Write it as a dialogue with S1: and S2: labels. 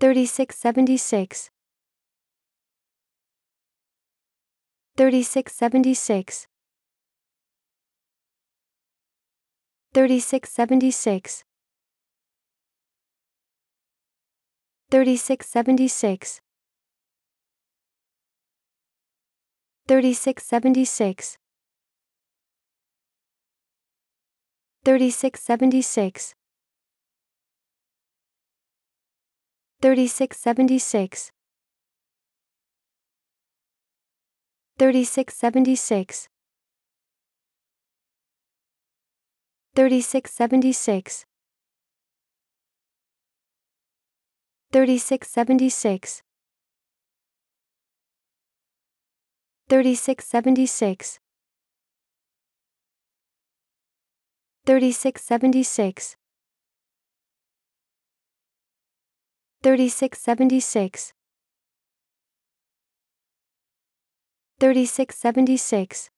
S1: 3676 3676 3676 3676 3676 3676 3676 3676 3676 3676 3676 3676 3676 3676